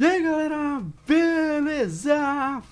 E aí galera, beleza?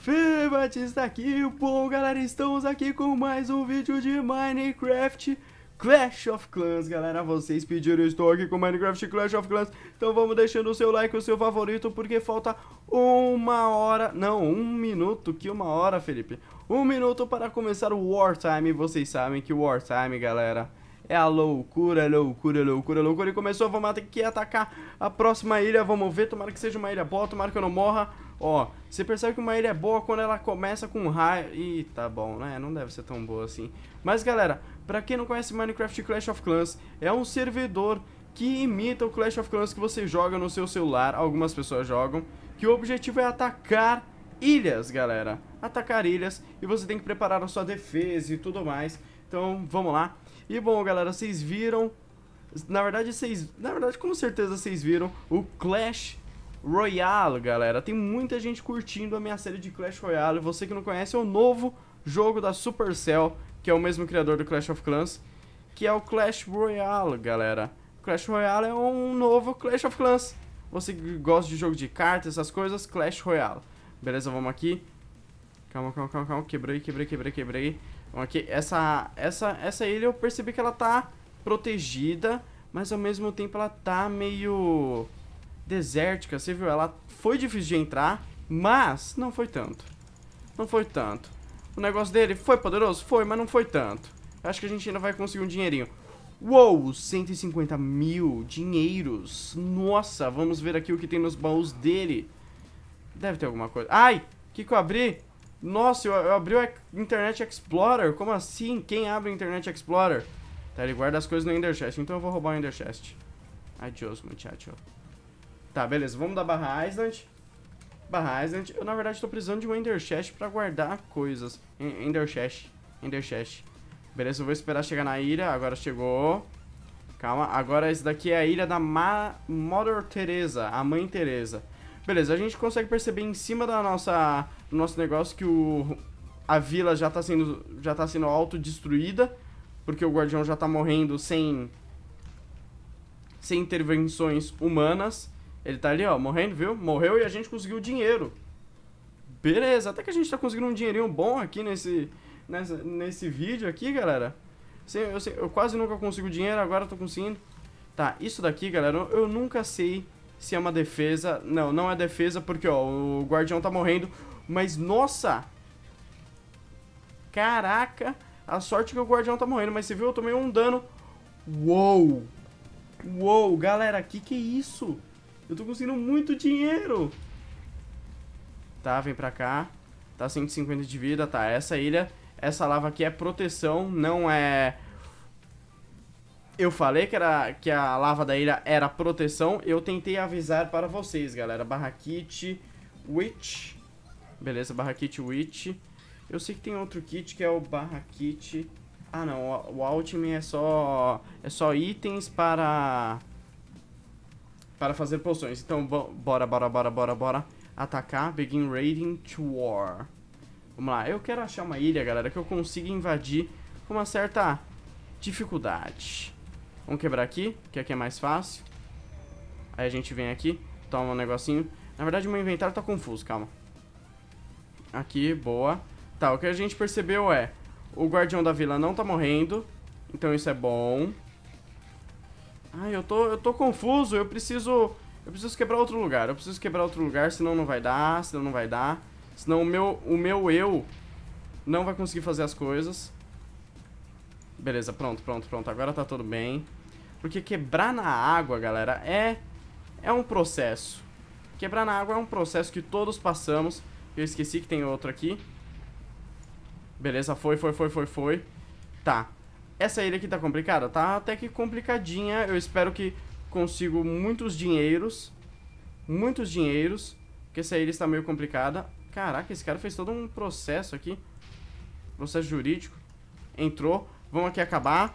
Fê Batista aqui, bom galera, estamos aqui com mais um vídeo de Minecraft Clash of Clans Galera, vocês pediram, estou aqui com Minecraft Clash of Clans Então vamos deixando o seu like, o seu favorito, porque falta uma hora, não, um minuto, que uma hora Felipe Um minuto para começar o Wartime, vocês sabem que o Wartime galera é a loucura, loucura, loucura, loucura. E começou, vamos ter que atacar a próxima ilha. Vamos ver, tomara que seja uma ilha boa, tomara que eu não morra. Ó, você percebe que uma ilha é boa quando ela começa com raio... Ih, tá bom, né? Não deve ser tão boa assim. Mas, galera, pra quem não conhece Minecraft Clash of Clans, é um servidor que imita o Clash of Clans que você joga no seu celular. Algumas pessoas jogam. Que o objetivo é atacar ilhas, galera. Atacar ilhas e você tem que preparar a sua defesa e tudo mais. Então, vamos lá. E bom, galera, vocês viram... Na verdade, vocês... Na verdade, com certeza vocês viram o Clash Royale, galera. Tem muita gente curtindo a minha série de Clash Royale. Você que não conhece, é o novo jogo da Supercell, que é o mesmo criador do Clash of Clans, que é o Clash Royale, galera. Clash Royale é um novo Clash of Clans. Você que gosta de jogo de cartas, essas coisas, Clash Royale. Beleza, vamos aqui. Calma, calma, calma, calma. Quebrei, quebrei, quebrei, quebrei. Então essa, essa, essa ilha eu percebi que ela tá protegida, mas ao mesmo tempo ela tá meio desértica, você viu? Ela foi difícil de entrar, mas não foi tanto. Não foi tanto. O negócio dele foi poderoso? Foi, mas não foi tanto. acho que a gente ainda vai conseguir um dinheirinho. Uou, 150 mil dinheiros. Nossa, vamos ver aqui o que tem nos baús dele. Deve ter alguma coisa. Ai, o que, que eu abri? Nossa, eu, eu abri o Internet Explorer. Como assim? Quem abre o Internet Explorer? Tá, ele guarda as coisas no Ender Chest. Então eu vou roubar o Ender Chest. Adiós, muchacho. Tá, beleza. Vamos da Barra Island. Barra Island. Eu, na verdade, tô precisando de um Ender Chest pra guardar coisas. Ender Chest. Ender Chest. Beleza, eu vou esperar chegar na ilha. Agora chegou. Calma. Agora esse daqui é a ilha da Ma Mother Teresa. A Mãe Teresa. Beleza, a gente consegue perceber em cima da nossa, do nosso negócio que o, a vila já está sendo, já tá sendo autodestruída, porque o guardião já está morrendo sem, sem intervenções humanas. Ele está ali, ó, morrendo, viu? Morreu e a gente conseguiu dinheiro. Beleza, até que a gente está conseguindo um dinheirinho bom aqui nesse, nessa, nesse vídeo aqui, galera. Eu, eu quase nunca consigo dinheiro, agora estou conseguindo. Tá, isso daqui, galera, eu, eu nunca sei se é uma defesa. Não, não é defesa porque, ó, o guardião tá morrendo. Mas, nossa! Caraca! A sorte que o guardião tá morrendo. Mas você viu? Eu tomei um dano. Uou! Uou, galera, que que é isso? Eu tô conseguindo muito dinheiro! Tá, vem pra cá. Tá 150 de vida, tá. Essa ilha, essa lava aqui é proteção, não é eu falei que, era, que a lava da ilha era proteção. Eu tentei avisar para vocês, galera. Barra kit Witch. Beleza, Barra kit Witch. Eu sei que tem outro kit que é o barra kit. Ah, não. O, o Ultimate é só, é só itens para... Para fazer poções. Então, bora, bora, bora, bora, bora. Atacar. Begin raiding to war. Vamos lá. Eu quero achar uma ilha, galera, que eu consiga invadir com uma certa dificuldade. Vamos quebrar aqui, que aqui é mais fácil. Aí a gente vem aqui, toma um negocinho. Na verdade, meu inventário tá confuso, calma. Aqui, boa. Tá, o que a gente percebeu é... O guardião da vila não tá morrendo, então isso é bom. Ai, eu tô, eu tô confuso, eu preciso... Eu preciso quebrar outro lugar, eu preciso quebrar outro lugar, senão não vai dar, senão não vai dar. Senão o meu, o meu eu não vai conseguir fazer as coisas. Beleza, pronto, pronto, pronto. Agora tá tudo bem. Porque quebrar na água, galera, é, é um processo. Quebrar na água é um processo que todos passamos. Eu esqueci que tem outro aqui. Beleza, foi, foi, foi, foi, foi. Tá. Essa ilha aqui tá complicada? Tá até que complicadinha. Eu espero que consigo muitos dinheiros. Muitos dinheiros. Porque essa ilha está meio complicada. Caraca, esse cara fez todo um processo aqui. Processo jurídico. Entrou. Vamos aqui acabar.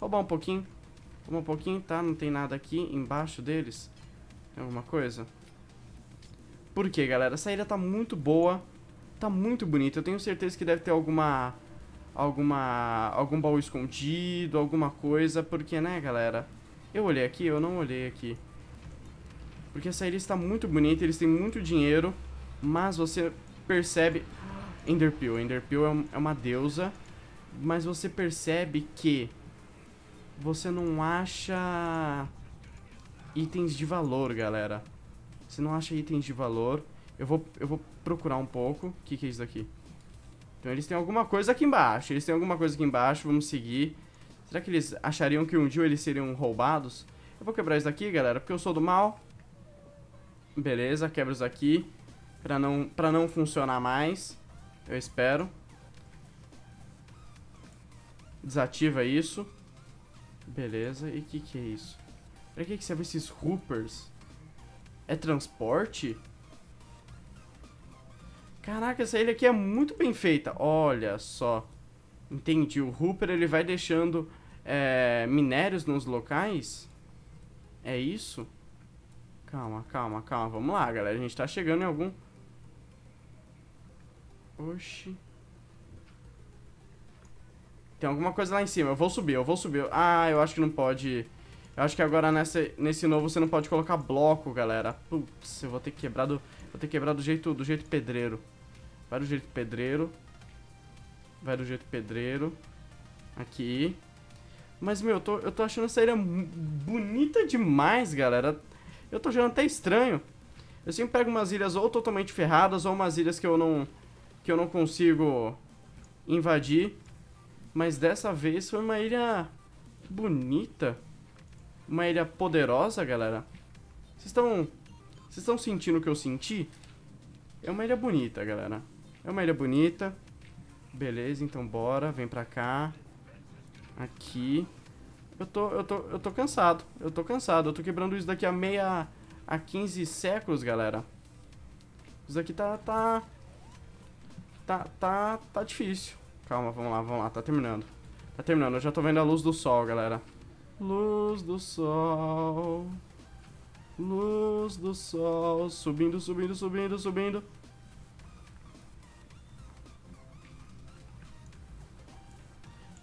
Roubar um pouquinho. Roubar um pouquinho, tá? Não tem nada aqui embaixo deles. Tem alguma coisa? Por que, galera? Essa ilha tá muito boa. Tá muito bonita. Eu tenho certeza que deve ter alguma... Alguma... Algum baú escondido, alguma coisa. Porque, né, galera? Eu olhei aqui, eu não olhei aqui. Porque essa ilha está muito bonita, eles têm muito dinheiro, mas você percebe... Enderpeel, Enderpeel é, é uma deusa, mas você percebe que você não acha itens de valor, galera. Você não acha itens de valor. Eu vou, eu vou procurar um pouco. O que, que é isso daqui? Então eles têm alguma coisa aqui embaixo. Eles têm alguma coisa aqui embaixo. Vamos seguir. Será que eles achariam que um dia eles seriam roubados? Eu vou quebrar isso daqui, galera, porque eu sou do mal. Beleza, quebra isso aqui Pra não, pra não funcionar mais. Eu espero. Desativa isso. Beleza, e o que, que é isso? Pra que, que serve esses hoopers? É transporte? Caraca, essa ilha aqui é muito bem feita. Olha só. Entendi. O Hooper ele vai deixando é, minérios nos locais. É isso? Calma, calma, calma. Vamos lá, galera. A gente tá chegando em algum... Oxi. Tem alguma coisa lá em cima. Eu vou subir, eu vou subir. Ah, eu acho que não pode... Eu acho que agora nessa, nesse novo você não pode colocar bloco, galera. Putz, eu vou ter que quebrar do, vou ter que quebrar do jeito, do jeito pedreiro. Vai do jeito pedreiro. Vai do jeito pedreiro. Aqui. Mas, meu, eu tô, eu tô achando essa ilha bonita demais, galera. Eu tô achando até estranho. Eu sempre pego umas ilhas ou totalmente ferradas ou umas ilhas que eu não, que eu não consigo invadir. Mas dessa vez foi uma ilha bonita. Uma ilha poderosa, galera. Vocês estão... Vocês estão sentindo o que eu senti? É uma ilha bonita, galera. É uma ilha bonita. Beleza, então bora. Vem pra cá. Aqui. Eu tô, eu tô, eu tô cansado. Eu tô cansado. Eu tô quebrando isso daqui a meia... A 15 séculos, galera. Isso daqui tá... Tá... Tá, tá, tá difícil. Calma, vamos lá, vamos lá. Tá terminando. Tá terminando. Eu já tô vendo a luz do sol, galera. Luz do sol. Luz do sol. Subindo, subindo, subindo, subindo.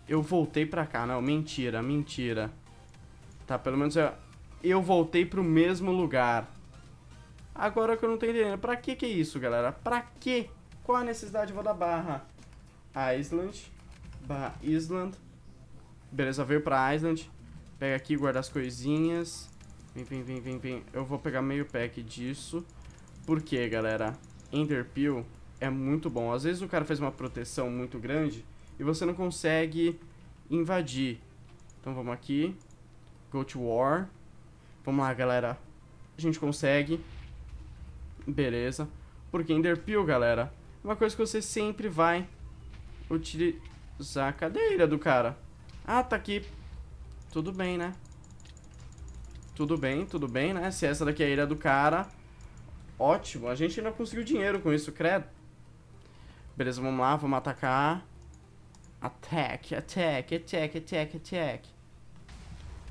Eu voltei pra cá. Não, mentira, mentira. Tá, pelo menos eu, eu voltei pro mesmo lugar. Agora que eu não tô entendendo. Pra que que é isso, galera? Pra que? Qual a necessidade vou da barra? Island. Bah, Island. Beleza, veio pra Island. Pega aqui, guarda as coisinhas. Vem, vem, vem, vem, vem. Eu vou pegar meio pack disso. Por quê, galera? Enderpeel é muito bom. Às vezes o cara faz uma proteção muito grande e você não consegue invadir. Então vamos aqui. Go to war. Vamos lá, galera. A gente consegue. Beleza. Porque Enderpeel, galera, é uma coisa que você sempre vai utilizar a cadeira do cara. Ah, tá aqui. Tudo bem, né? Tudo bem, tudo bem, né? Se essa daqui é a ilha do cara, ótimo. A gente ainda conseguiu dinheiro com isso, credo. Beleza, vamos lá, vamos atacar. Attack, attack, attack, attack, attack.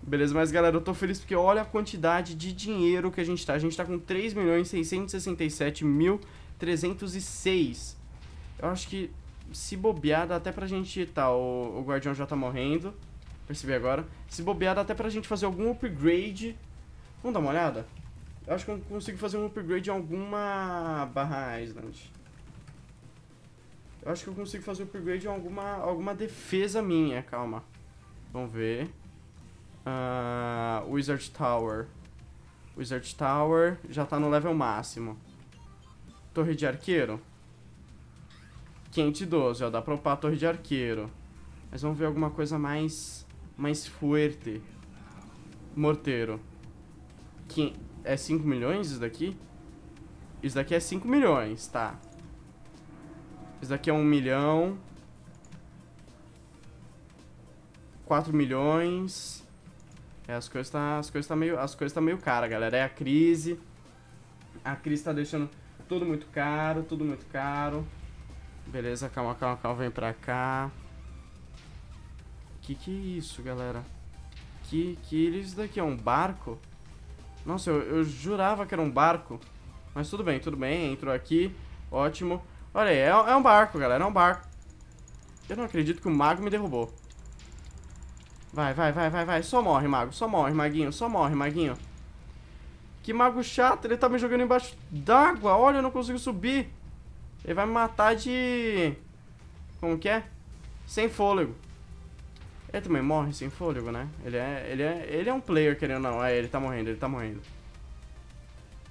Beleza, mas galera, eu tô feliz porque olha a quantidade de dinheiro que a gente tá. A gente tá com 3.667.306. Eu acho que se bobear, dá até pra gente. Tá, o, o guardião já tá morrendo. Percebi agora. Se bobear, dá até pra gente fazer algum upgrade. Vamos dar uma olhada? Eu acho que eu consigo fazer um upgrade em alguma barra Island. Eu acho que eu consigo fazer um upgrade em alguma, alguma defesa minha, calma. Vamos ver. Uh, Wizard Tower. Wizard Tower já tá no level máximo. Torre de arqueiro. 512, ó. Dá pra upar a torre de arqueiro. Mas vamos ver alguma coisa mais... Mais fuerte. Morteiro. Quim, é 5 milhões isso daqui? Isso daqui é 5 milhões, tá. Isso daqui é 1 um milhão. 4 milhões. É, as coisas tá, as coisas tá meio, as coisas tá meio cara, galera. É a crise. A crise tá deixando tudo muito caro, tudo muito caro. Beleza, calma, calma, calma, vem pra cá. Que que é isso, galera? Que, que isso daqui é um barco? Nossa, eu, eu jurava que era um barco. Mas tudo bem, tudo bem, entrou aqui, ótimo. Olha aí, é, é um barco, galera, é um barco. Eu não acredito que o mago me derrubou. Vai, vai, vai, vai, vai, só morre, mago, só morre, maguinho, só morre, maguinho. Que mago chato, ele tá me jogando embaixo d'água, olha, eu não consigo subir. Ele vai me matar de... Como que é? Sem fôlego. Ele também morre sem fôlego, né? Ele é, ele é, ele é um player, querendo ou não. Aí, é, ele tá morrendo, ele tá morrendo.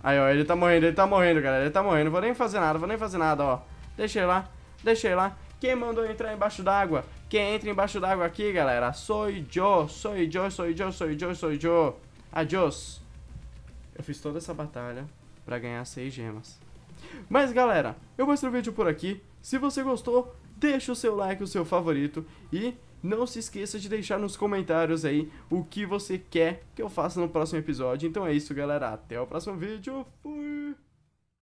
Aí, ó, ele tá morrendo, ele tá morrendo, galera. Ele tá morrendo. Vou nem fazer nada, vou nem fazer nada, ó. Deixei lá, deixei lá. Quem mandou entrar embaixo d'água? Quem entra embaixo d'água aqui, galera? Sou Joe, sou Joe, sou Joe, sou Joe, sou Joe. Adios. Eu fiz toda essa batalha pra ganhar seis gemas. Mas galera, eu vou o vídeo por aqui. Se você gostou, deixa o seu like, o seu favorito e não se esqueça de deixar nos comentários aí o que você quer que eu faça no próximo episódio. Então é isso, galera. Até o próximo vídeo. Fui!